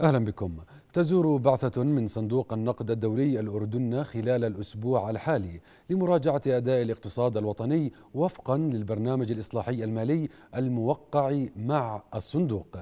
أهلا بكم تزور بعثة من صندوق النقد الدولي الأردن خلال الأسبوع الحالي لمراجعة أداء الاقتصاد الوطني وفقا للبرنامج الإصلاحي المالي الموقع مع الصندوق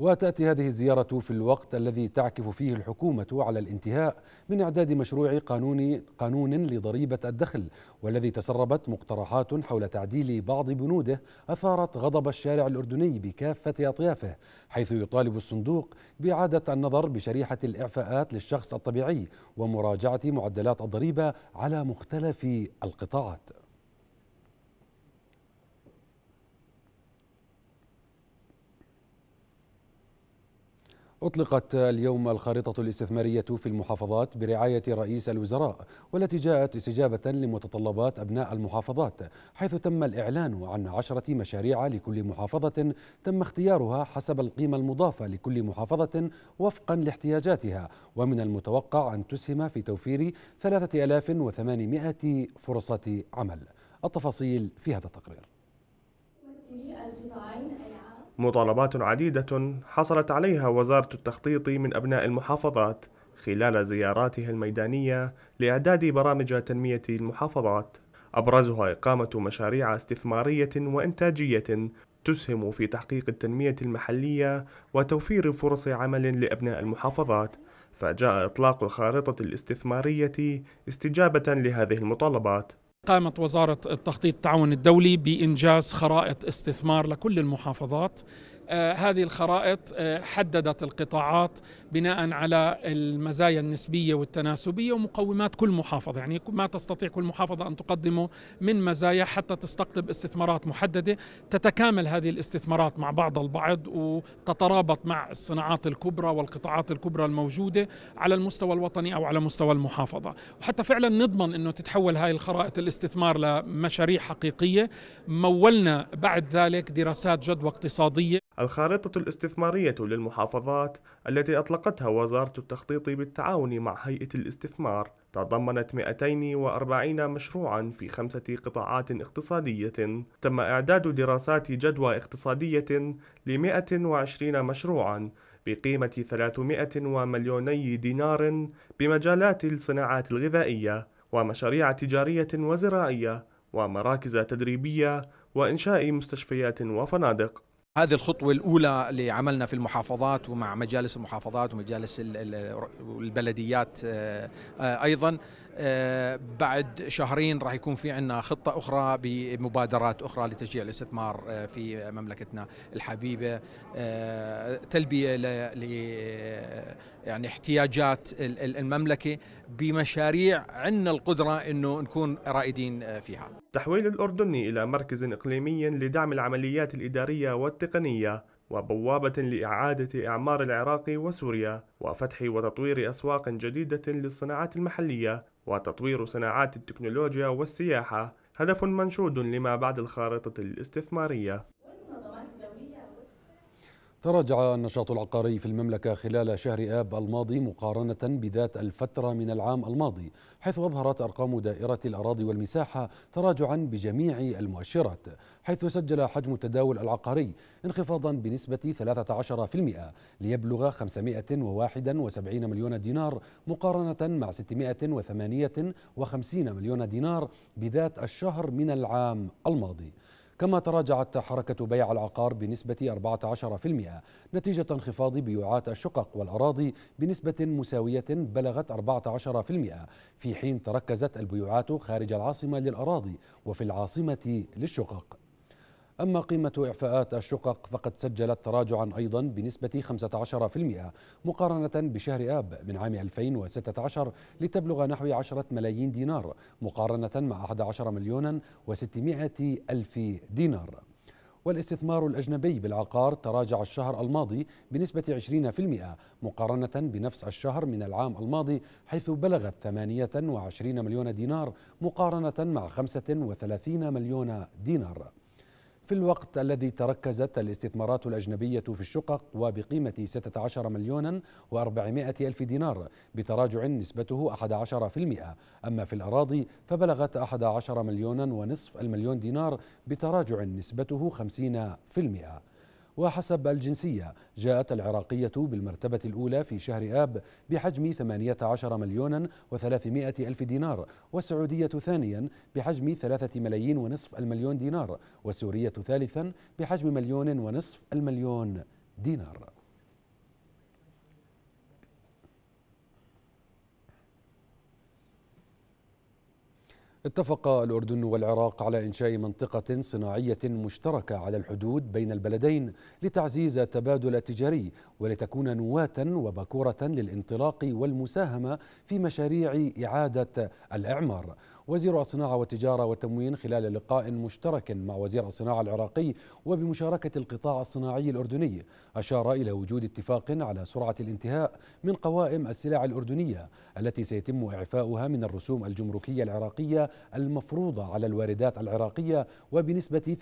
وتأتي هذه الزيارة في الوقت الذي تعكف فيه الحكومة على الانتهاء من إعداد مشروع قانون قانون لضريبة الدخل والذي تسربت مقترحات حول تعديل بعض بنوده أثارت غضب الشارع الأردني بكافة أطيافه حيث يطالب الصندوق بإعادة النظر بشريحة الإعفاءات للشخص الطبيعي ومراجعة معدلات الضريبة على مختلف القطاعات أطلقت اليوم الخارطة الاستثمارية في المحافظات برعاية رئيس الوزراء والتي جاءت استجابة لمتطلبات أبناء المحافظات حيث تم الإعلان عن عشرة مشاريع لكل محافظة تم اختيارها حسب القيمة المضافة لكل محافظة وفقا لاحتياجاتها ومن المتوقع أن تسهم في توفير 3800 فرصة عمل التفاصيل في هذا التقرير مطالبات عديدة حصلت عليها وزارة التخطيط من أبناء المحافظات خلال زياراتها الميدانية لإعداد برامج تنمية المحافظات أبرزها إقامة مشاريع استثمارية وإنتاجية تسهم في تحقيق التنمية المحلية وتوفير فرص عمل لأبناء المحافظات، فجاء إطلاق الخارطة الاستثمارية استجابة لهذه المطالبات. قامت وزارة التخطيط التعاون الدولي بإنجاز خرائط استثمار لكل المحافظات آه، هذه الخرائط آه، حددت القطاعات بناء على المزايا النسبية والتناسبية ومقومات كل محافظة يعني ما تستطيع كل محافظة أن تقدمه من مزايا حتى تستقطب استثمارات محددة تتكامل هذه الاستثمارات مع بعض البعض وتترابط مع الصناعات الكبرى والقطاعات الكبرى الموجودة على المستوى الوطني أو على مستوى المحافظة وحتى فعلا نضمن أنه تتحول هذه الخرائط الاستثمار لمشاريع حقيقية مولنا بعد ذلك دراسات جدوى اقتصادية الخارطة الاستثمارية للمحافظات التي أطلقتها وزارة التخطيط بالتعاون مع هيئة الاستثمار تضمنت 240 مشروعا في خمسة قطاعات اقتصادية تم إعداد دراسات جدوى اقتصادية ل 120 مشروعا بقيمة 300 مليوني دينار بمجالات الصناعات الغذائية ومشاريع تجارية وزراعية ومراكز تدريبية وإنشاء مستشفيات وفنادق هذه الخطوة الأولى لعملنا في المحافظات ومع مجالس المحافظات ومجالس البلديات آه، أيضا آه، بعد شهرين راح يكون في عندنا خطة أخرى بمبادرات أخرى لتشجيع الاستثمار آه، في مملكتنا الحبيبة تلبية ل يعني احتياجات المملكة بمشاريع عندنا القدرة أنه نكون رائدين فيها تحويل الأردن إلى مركز إقليمي لدعم العمليات الإدارية والتقنية وبوابة لإعادة إعمار العراق وسوريا وفتح وتطوير أسواق جديدة للصناعات المحلية وتطوير صناعات التكنولوجيا والسياحة هدف منشود لما بعد الخارطة الاستثمارية تراجع النشاط العقاري في المملكة خلال شهر آب الماضي مقارنة بذات الفترة من العام الماضي حيث أظهرت أرقام دائرة الأراضي والمساحة تراجعا بجميع المؤشرات حيث سجل حجم التداول العقاري انخفاضا بنسبة 13% ليبلغ 571 مليون دينار مقارنة مع 658 مليون دينار بذات الشهر من العام الماضي كما تراجعت حركة بيع العقار بنسبة 14% نتيجة انخفاض بيوعات الشقق والأراضي بنسبة مساوية بلغت 14% في حين تركزت البيوعات خارج العاصمة للأراضي وفي العاصمة للشقق أما قيمة إعفاءات الشقق فقد سجلت تراجعا أيضا بنسبة 15% مقارنة بشهر آب من عام 2016 لتبلغ نحو 10 ملايين دينار مقارنة مع 11 مليون و600 ألف دينار والاستثمار الأجنبي بالعقار تراجع الشهر الماضي بنسبة 20% مقارنة بنفس الشهر من العام الماضي حيث بلغت 28 مليون دينار مقارنة مع 35 مليون دينار في الوقت الذي تركزت الاستثمارات الأجنبية في الشقق وبقيمة 16 مليون و400 ألف دينار بتراجع نسبته 11% أما في الأراضي فبلغت 11 مليون ونصف المليون دينار بتراجع نسبته 50% وحسب الجنسية جاءت العراقية بالمرتبة الأولى في شهر آب بحجم 18 مليون و300 ألف دينار والسعودية ثانيا بحجم 3 ملايين ونصف المليون دينار والسورية ثالثا بحجم مليون ونصف المليون دينار اتفق الأردن والعراق على إنشاء منطقة صناعية مشتركة على الحدود بين البلدين لتعزيز التبادل التجاري ولتكون نواة وبكورة للانطلاق والمساهمة في مشاريع إعادة الإعمار وزير الصناعة والتجارة والتموين خلال لقاء مشترك مع وزير الصناعة العراقي وبمشاركة القطاع الصناعي الأردني أشار إلى وجود اتفاق على سرعة الانتهاء من قوائم السلع الأردنية التي سيتم إعفاؤها من الرسوم الجمركية العراقية المفروضة على الواردات العراقية وبنسبة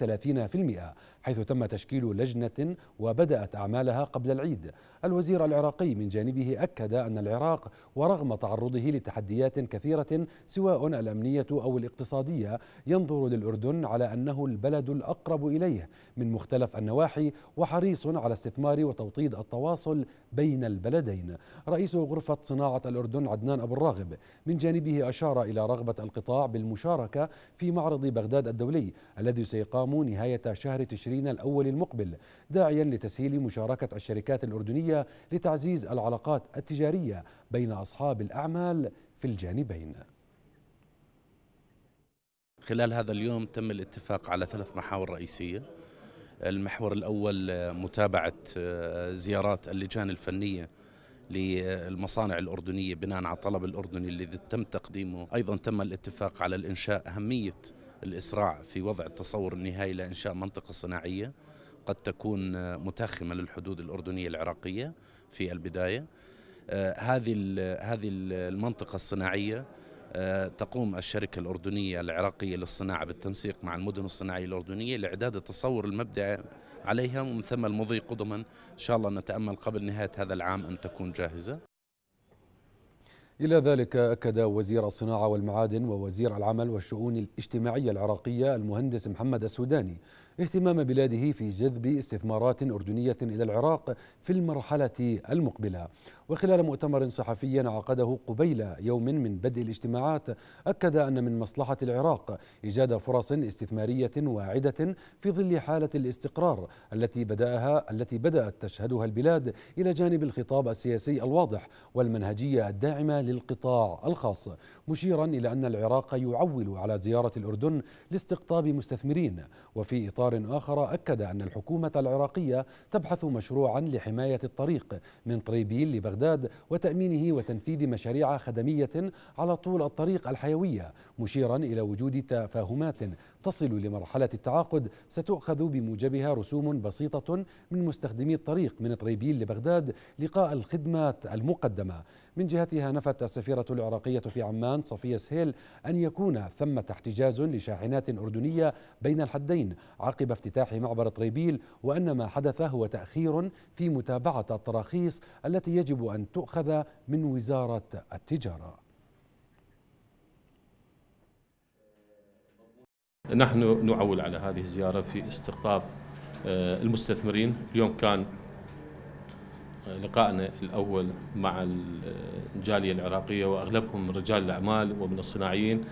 30% حيث تم تشكيل لجنة وبدأت أعمالها قبل العيد الوزير العراقي من جانبه أكد أن العراق ورغم تعرضه لتحديات كثيرة سواء الأمنية الأمنية أو الاقتصادية ينظر للأردن على أنه البلد الأقرب إليه من مختلف النواحي وحريص على استثمار وتوطيد التواصل بين البلدين رئيس غرفة صناعة الأردن عدنان أبو الراغب من جانبه أشار إلى رغبة القطاع بالمشاركة في معرض بغداد الدولي الذي سيقام نهاية شهر تشرين الأول المقبل داعيا لتسهيل مشاركة الشركات الأردنية لتعزيز العلاقات التجارية بين أصحاب الأعمال في الجانبين خلال هذا اليوم تم الاتفاق على ثلاث محاور رئيسية المحور الأول آه، متابعة آه، زيارات اللجان الفنية للمصانع الأردنية بناء على الطلب الأردني الذي تم تقديمه أيضا تم الاتفاق على الإنشاء أهمية الإسراع في وضع التصور النهائي لإنشاء منطقة صناعية قد تكون آه، متاخمة للحدود الأردنية العراقية في البداية هذه هذه المنطقة الصناعية آه، تقوم الشركة الأردنية العراقية للصناعة بالتنسيق مع المدن الصناعية الأردنية لإعداد التصور المبدع عليها ومن ثم المضي قدما إن شاء الله نتأمل قبل نهاية هذا العام أن تكون جاهزة إلى ذلك أكد وزير الصناعة والمعادن ووزير العمل والشؤون الاجتماعية العراقية المهندس محمد السوداني اهتمام بلاده في جذب استثمارات أردنية إلى العراق في المرحلة المقبلة وخلال مؤتمر صحفي عقده قبيل يوم من بدء الاجتماعات أكد أن من مصلحة العراق إيجاد فرص استثمارية واعدة في ظل حالة الاستقرار التي بدأها التي بدأت تشهدها البلاد إلى جانب الخطاب السياسي الواضح والمنهجية الداعمة للقطاع الخاص مشيرا إلى أن العراق يعول على زيارة الأردن لاستقطاب مستثمرين وفي إطار إطار آخر أكد أن الحكومة العراقية تبحث مشروعا لحماية الطريق من طريبيل لبغداد وتأمينه وتنفيذ مشاريع خدمية على طول الطريق الحيوية مشيرا إلى وجود تفاهمات تصل لمرحلة التعاقد ستؤخذ بموجبها رسوم بسيطة من مستخدمي الطريق من طريبيل لبغداد لقاء الخدمات المقدمة من جهتها نفت السفيرة العراقية في عمان صفية سهيل أن يكون ثمة احتجاز لشاحنات أردنية بين الحدين عقب افتتاح معبر طريبيل وأن ما حدث هو تأخير في متابعة التراخيص التي يجب أن تؤخذ من وزارة التجارة نحن نعول على هذه الزيارة في استقطاب آه، المستثمرين اليوم كان آه، لقائنا الأول مع الجالية العراقية وأغلبهم رجال الأعمال ومن الصناعيين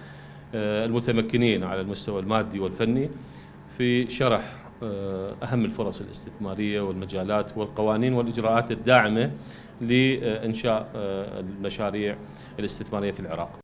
آه، المتمكنين على المستوى المادي والفني في شرح آه، أهم الفرص الاستثمارية والمجالات والقوانين والإجراءات الداعمة لإنشاء آه، المشاريع الاستثمارية في العراق